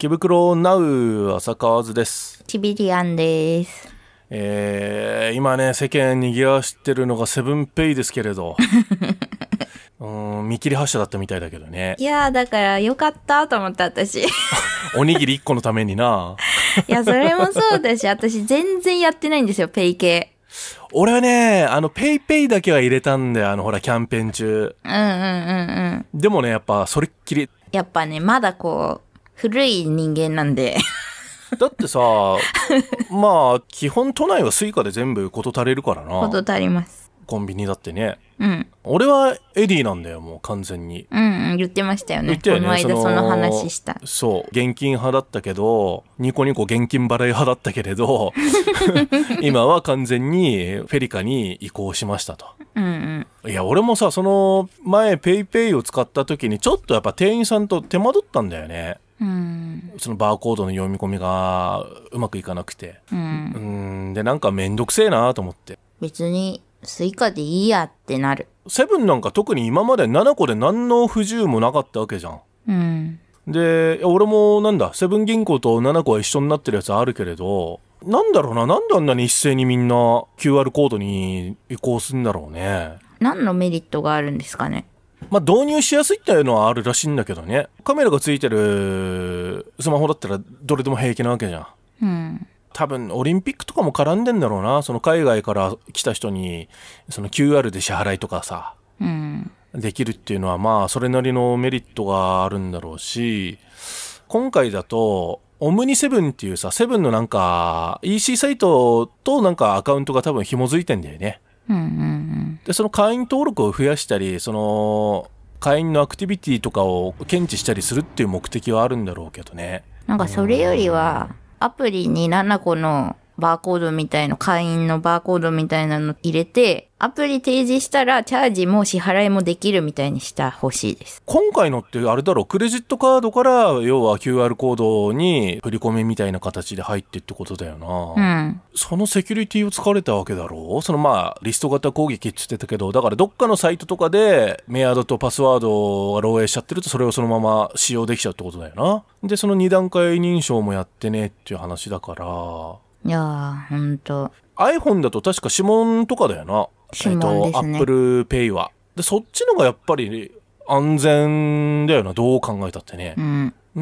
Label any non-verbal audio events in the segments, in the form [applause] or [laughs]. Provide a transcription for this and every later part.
池袋ナウ浅川津です。ちびりあんです。えー、今ね、世間にぎわしてるのがセブンペイですけれど。[laughs] うん、見切り発車だったみたいだけどね。いやだからよかったと思った私。[laughs] おにぎり1個のためにな。[laughs] いや、それもそうだし、私全然やってないんですよ、ペイ系。俺はね、あの、ペイペイだけは入れたんだよ、あの、ほら、キャンペーン中。うんうんうんうん。でもね、やっぱ、それっきり。やっぱね、まだこう、古い人間なんで。だってさ、[laughs] まあ、基本都内はスイカで全部事足れるからな。足ります。コンビニだってね。うん。俺はエディなんだよ、もう完全に。うん、言ってましたよね。言ったよね。この間その話した。そう。現金派だったけど、ニコニコ現金払い派だったけれど、[laughs] 今は完全にフェリカに移行しましたと。うんうん。いや、俺もさ、その前、ペイペイを使った時に、ちょっとやっぱ店員さんと手間取ったんだよね。うん、そのバーコードの読み込みがうまくいかなくて、うん、うんでなんかめんどくせえなと思って別にスイカでいいやってなるセブンなんか特に今まで7個で何の不自由もなかったわけじゃん、うん、で俺もなんだセブン銀行と7個は一緒になってるやつあるけれどなんだろうななんであんなに一斉にみんな QR コードに移行するんだろうね何のメリットがあるんですかねまあ、導入しやすいっていうのはあるらしいんだけどねカメラがついてるスマホだったらどれでも平気なわけじゃん、うん、多分オリンピックとかも絡んでんだろうなその海外から来た人にその QR で支払いとかさ、うん、できるっていうのはまあそれなりのメリットがあるんだろうし今回だとオムニセブンっていうさセブンのなんか EC サイトとなんかアカウントが多分紐づいてんだよね、うんうんでその会員登録を増やしたりその会員のアクティビティとかを検知したりするっていう目的はあるんだろうけどねなんかそれよりはアプリに7個のバーコードみたいな、会員のバーコードみたいなの入れて、アプリ提示したらチャージも支払いもできるみたいにしたほしいです。今回のってあれだろう、クレジットカードから要は QR コードに振り込みみたいな形で入ってってことだよな。うん。そのセキュリティを使われたわけだろうそのまあ、リスト型攻撃って言ってたけど、だからどっかのサイトとかでメアドとパスワードが漏洩しちゃってるとそれをそのまま使用できちゃうってことだよな。で、その2段階認証もやってねっていう話だから、いやー、ほんと。iPhone だと確か指紋とかだよな。指紋ですね。っ、と、Apple Pay は。で、そっちのがやっぱり安全だよな、どう考えたってね。うん。う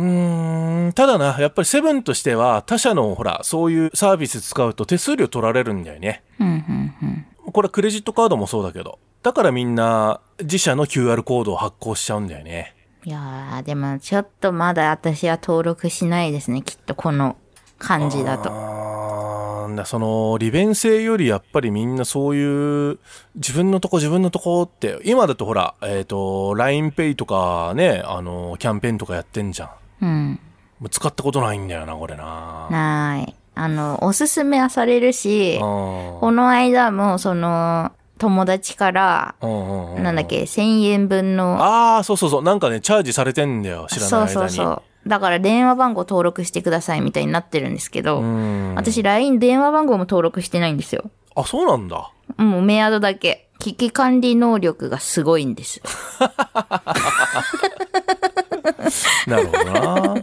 んただな、やっぱりセブンとしては他社のほら、そういうサービス使うと手数料取られるんだよね。うんうんうん、これクレジットカードもそうだけど。だからみんな自社の QR コードを発行しちゃうんだよね。いやー、でもちょっとまだ私は登録しないですね、きっとこの感じだと。なんだ、その、利便性よりやっぱりみんなそういう、自分のとこ自分のとこって、今だとほら、えっ、ー、と、LINEPay とかね、あの、キャンペーンとかやってんじゃん。うん。もう使ったことないんだよな、これな。ない。あの、おすすめはされるし、この間も、その、友達から、なんだっけ、1000円分の。ああ、そうそうそう。なんかね、チャージされてんだよ、知らない間に。そうそうそう。だから電話番号登録してくださいみたいになってるんですけど、私 LINE 電話番号も登録してないんですよ。あ、そうなんだ。もうメアドだけ。危機管理能力がすごいんです。[laughs] なるほどな。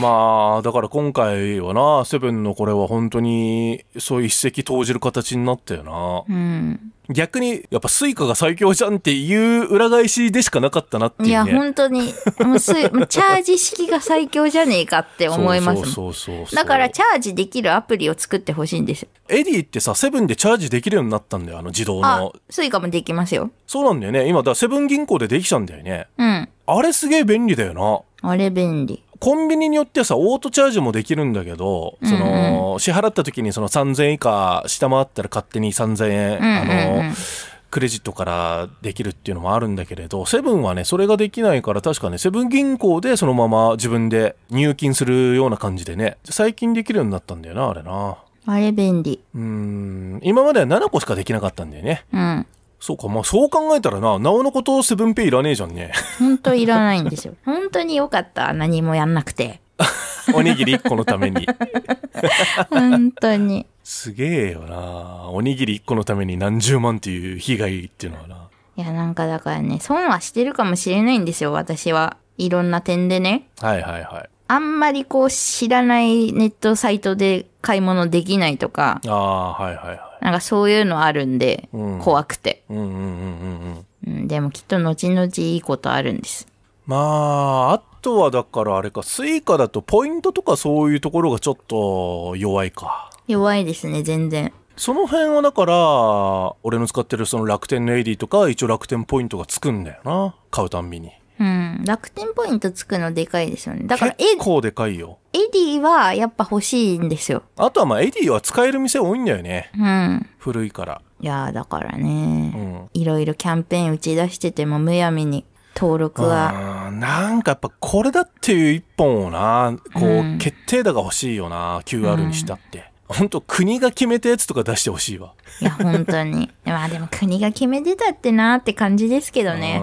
まあ、だから今回はな、セブンのこれは本当に、そういう一石投じる形になったよな。うん。逆に、やっぱスイカが最強じゃんっていう裏返しでしかなかったなっていう、ね、いや、本当に、もうスイ、[laughs] チャージ式が最強じゃねえかって思いますそうそうそうだから、チャージできるアプリを作ってほしいんです。エディってさ、セブンでチャージできるようになったんだよ、あの自動の。スイカもできますよ。そうなんだよね。今、だセブン銀行でできちゃうんだよね。うん。あれすげえ便利だよな。あれ便利。コンビニによってはさ、オートチャージもできるんだけど、その、支払った時にその3000円以下下回ったら勝手に3000円、あの、クレジットからできるっていうのもあるんだけれど、セブンはね、それができないから確かね、セブン銀行でそのまま自分で入金するような感じでね、最近できるようになったんだよな、あれな。あれ便利。うん、今までは7個しかできなかったんだよね。うん。そうか、まあそう考えたらな、なおのことセブンペイいらねえじゃんね。本当いらないんですよ。[laughs] 本当によかった。何もやんなくて。[laughs] おにぎり1個のために。[laughs] 本当に。すげえよな。おにぎり1個のために何十万っていう被害っていうのはな。いや、なんかだからね、損はしてるかもしれないんですよ、私は。いろんな点でね。はいはいはい。あんまりこう知らないネットサイトで買い物できないとか。ああ、はいはいはい。なんかそういうのあるんで、怖くて。でもきっと後々いいことあるんです。まあ、あとはだからあれか、スイカだとポイントとかそういうところがちょっと弱いか。弱いですね、全然。その辺はだから、俺の使ってるその楽天のエディとか、一応楽天ポイントがつくんだよな。買うたんびに。うん。楽天ポイントつくのでかいですよね。だから、結構でかいよ。エディはやっぱ欲しいんですよ。あとはまあ、エディは使える店多いんだよね。うん。古いから。いやだからね、うん。いろいろキャンペーン打ち出しててもむやみに登録は。なんかやっぱこれだっていう一本をな、こう、決定打が欲しいよな、うん、QR にしたって。本当国が決めたやつとか出してほしいわ。いや、本当に。まあでも国が決めてたってなって感じですけどね。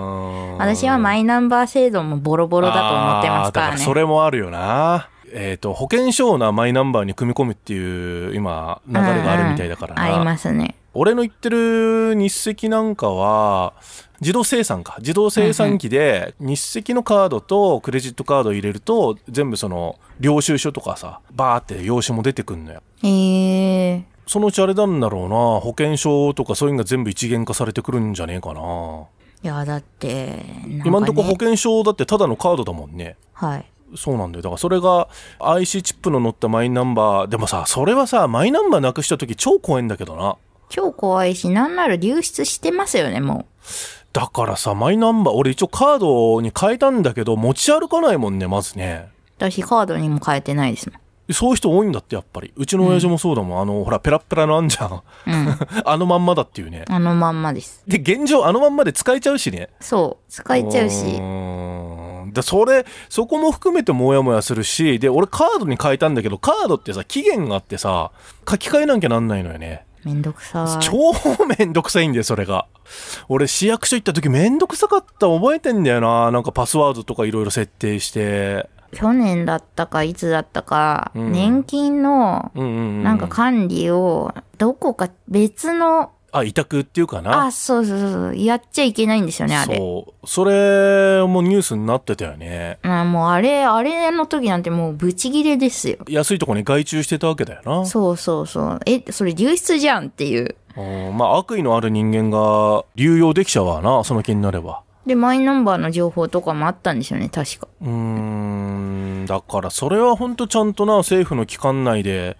私はマイナンバー制度もボロボロだと思ってますからね。らそれもあるよな。えっ、ー、と、保険証なマイナンバーに組み込むっていう今、流れがあるみたいだからな。うんうん、ありますね。俺の言ってる日赤なんかは自動生産か自動生産機で日赤のカードとクレジットカード入れると全部その領収書とかさバーって用紙も出てくんのよへえそのうちあれなんだろうな保険証とかそういうのが全部一元化されてくるんじゃねえかないやだってんね、今んとこ保険証だってただのカードだもんねはいそうなんだよだからそれが IC チップの乗ったマイナンバーでもさそれはさマイナンバーなくした時超怖いんだけどな超怖いしなんなら流出してますよねもうだからさマイナンバー俺一応カードに変えたんだけど持ち歩かないもんねまずね私カードにも変えてないですもんそういう人多いんだって、やっぱり。うちの親父もそうだもん。うん、あの、ほら、ペラペラのあんじゃん。うん、[laughs] あのまんまだっていうね。あのまんまです。で、現状、あのまんまで使えちゃうしね。そう。使えちゃうし。うで、それ、そこも含めてもやもやするし、で、俺カードに変えたんだけど、カードってさ、期限があってさ、書き換えなきゃなんないのよね。めんどくさい。超めんどくさいんだよ、それが。俺、市役所行った時めんどくさかった覚えてんだよな。なんかパスワードとかいろいろ設定して。去年だったかいつだったか、うん年金のなんか管理をどこか別の、あ委託っていうかなあ、そうそうそうそう、やっちゃいけないんですよね、あれ。そうそれもニュースになってたよねあもうあれ、あれの時なんてもうブチギレですよ。安いとこに外注してたわけだよなそうそうそう。え、それ流出じゃんっていう。まあ悪意のある人間が流用できちゃうわなその気になればで、マイナンバーの情報とかもあったんですよね、確か。うん、だからそれは本当ちゃんとな、政府の機関内で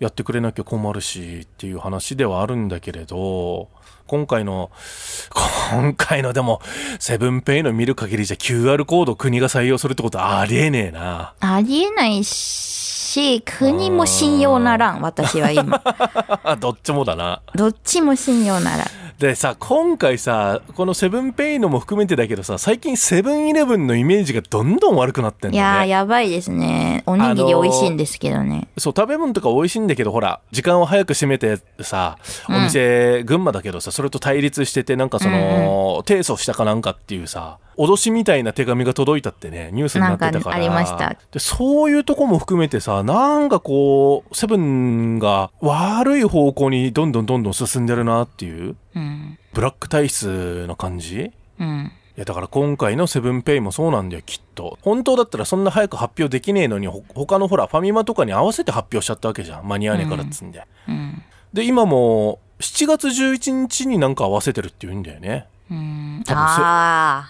やってくれなきゃ困るしっていう話ではあるんだけれど、今回の、[laughs] 今回のでも、セブンペイの見る限りじゃ QR コード国が採用するってことありえねえな。ありえないし、し、国も信用ならん、私は今。[laughs] どっちもだな。どっちも信用ならん。でさ、今回さ、このセブンペイのも含めてだけどさ、最近セブンイレブンのイメージがどんどん悪くなってんだよね。いややばいですね。おにぎり美味しいんですけどね。そう、食べ物とか美味しいんだけど、ほら、時間を早く閉めてさ、お店、うん、群馬だけどさ、それと対立してて、なんかその、うんうん、提訴したかなんかっていうさ、脅しみたいな手紙が届いたってね、ニュースになってたから。ありました。で、そういうとこも含めてさ、なんかこう、セブンが悪い方向にどんどんどんどん進んでるなっていう、うん、ブラック体質の感じうん。いやだから今回のセブンペイもそうなんだよきっと本当だったらそんな早く発表できねえのにほ他のほらファミマとかに合わせて発表しちゃったわけじゃん間に合わねえからっつんで、うんうん、で今も7月11日になんか合わせてるって言うんだよねうん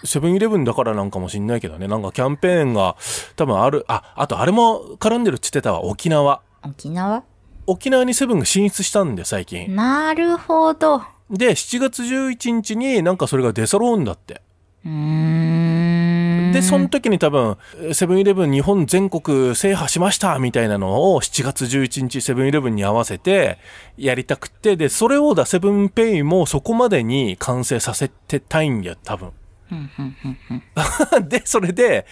セブンイレブンだからなんかもしんないけどねなんかキャンペーンが多分あるああとあれも絡んでるっつってたわ沖縄沖縄沖縄にセブンが進出したんで最近なるほどで7月11日になんかそれが出揃うんだってうんで、その時に多分、セブンイレブン日本全国制覇しましたみたいなのを7月11日セブンイレブンに合わせてやりたくて、で、それをだセブンペイもそこまでに完成させてたいんや、多分。で、それで、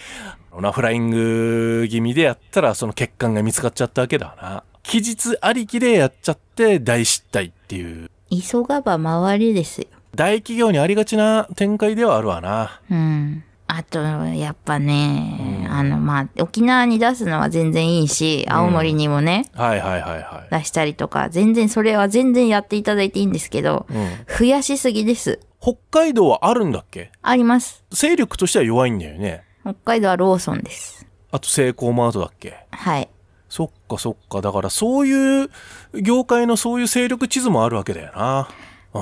ナフライング気味でやったら、その欠陥が見つかっちゃったわけだな。期日ありきでやっちゃって大失態っていう。急がば回りですよ。大企業にありがちな展開ではあるわな。うん。あと、やっぱね、うん、あの、まあ、沖縄に出すのは全然いいし、青森にもね、うん、はいはいはいはい。出したりとか、全然、それは全然やっていただいていいんですけど、うん、増やしすぎです。北海道はあるんだっけあります。勢力としては弱いんだよね。北海道はローソンです。あと、セイコーマートだっけはい。そっかそっか。だから、そういう、業界のそういう勢力地図もあるわけだよな。う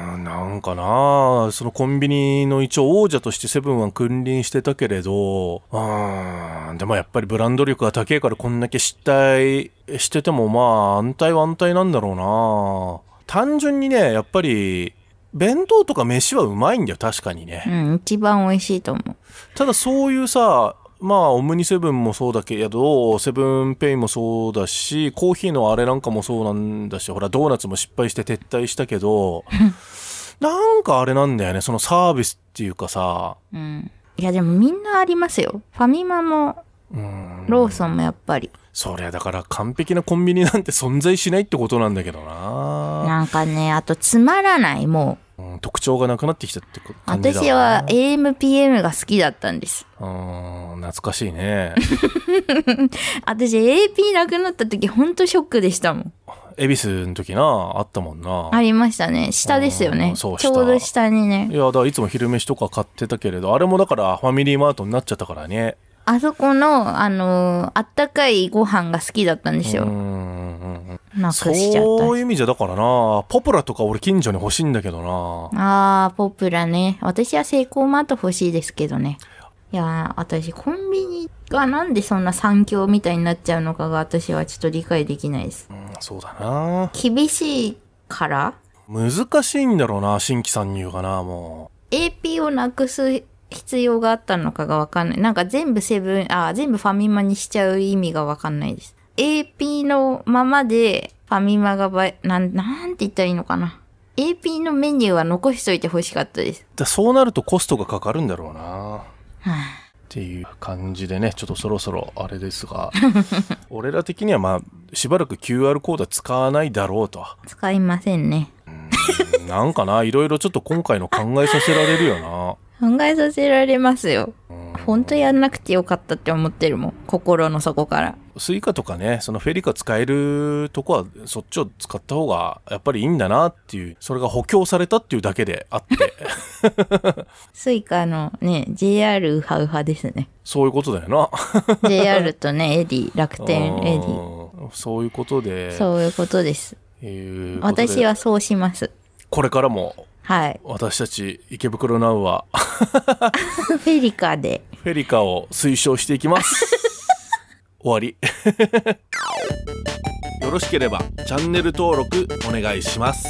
ん。なんかなそのコンビニの一応王者としてセブンは君臨してたけれど、うん、でもやっぱりブランド力が高いからこんだけ失態しててもまあ安泰は安泰なんだろうな単純にね、やっぱり、弁当とか飯はうまいんだよ、確かにね。うん、一番美味しいと思う。ただそういうさ、まあ、オムニセブンもそうだけど、セブンペイもそうだし、コーヒーのあれなんかもそうなんだし、ほら、ドーナツも失敗して撤退したけど、[laughs] なんかあれなんだよね、そのサービスっていうかさ。うん。いや、でもみんなありますよ。ファミマも、ローソンもやっぱり。そりゃだから完璧なコンビニなんて存在しないってことなんだけどな。なんかね、あとつまらない、もう。うん、特徴がなくなってきたって感じだ私は AMPM が好きだったんです。うん、懐かしいね。[laughs] 私 AP なくなった時ほんとショックでしたもん。恵比寿の時な、あったもんな。ありましたね。下ですよね。ちょうど下にね。いや、だからいつも昼飯とか買ってたけれど、あれもだからファミリーマートになっちゃったからね。あそこの、あのー、あったかいご飯が好きだったんですよ。なくしちゃった。そういう意味じゃ、だからな、ポプラとか俺近所に欲しいんだけどな。あー、ポプラね。私はセイコーマート欲しいですけどね。いや私コンビニがなんでそんな三強みたいになっちゃうのかが私はちょっと理解できないです。うん、そうだな厳しいから難しいんだろうな、新規参入がな、もう。AP をなくす必要があったのかがわかんない。なんか全部セブン、あ、全部ファミマにしちゃう意味がわかんないです。AP のままでファミマがば、なん、なんて言ったらいいのかな。AP のメニューは残しといてほしかったです。そうなるとコストがかかるんだろうな。はあっていう感じでね、ちょっとそろそろあれですが、[laughs] 俺ら的にはまあ、しばらく QR コードは使わないだろうと。使いませんね。なんかな、いろいろちょっと今回の考えさせられるよな。考えさせられますよ。本当やんなくてよかったって思ってるもん。心の底から。スイカとかね、そのフェリカ使えるとこは、そっちを使った方がやっぱりいいんだなっていう、それが補強されたっていうだけであって。[laughs] スイカのね、JR ウハウハですね。そういうことだよな。JR とね、エディ、楽天エディ。そういうことで。そういうことです。い私はそうします。これからもはい。私たち池袋ナウは [laughs] フェリカで。フェリカを推奨していきます [laughs] 終わり [laughs] よろしければチャンネル登録お願いします